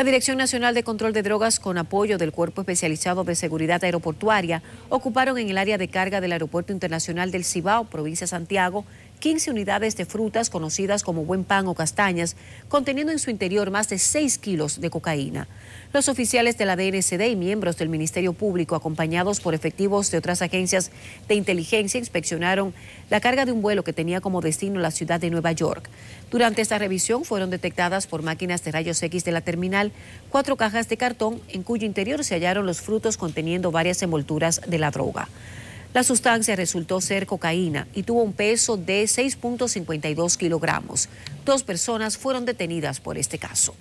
La Dirección Nacional de Control de Drogas, con apoyo del Cuerpo Especializado de Seguridad Aeroportuaria, ocuparon en el área de carga del Aeropuerto Internacional del Cibao, provincia de Santiago, 15 unidades de frutas conocidas como buen pan o castañas, conteniendo en su interior más de 6 kilos de cocaína. Los oficiales de la DNCD y miembros del Ministerio Público, acompañados por efectivos de otras agencias de inteligencia, inspeccionaron la carga de un vuelo que tenía como destino la ciudad de Nueva York. Durante esta revisión fueron detectadas por máquinas de rayos X de la terminal cuatro cajas de cartón en cuyo interior se hallaron los frutos conteniendo varias envolturas de la droga. La sustancia resultó ser cocaína y tuvo un peso de 6.52 kilogramos. Dos personas fueron detenidas por este caso.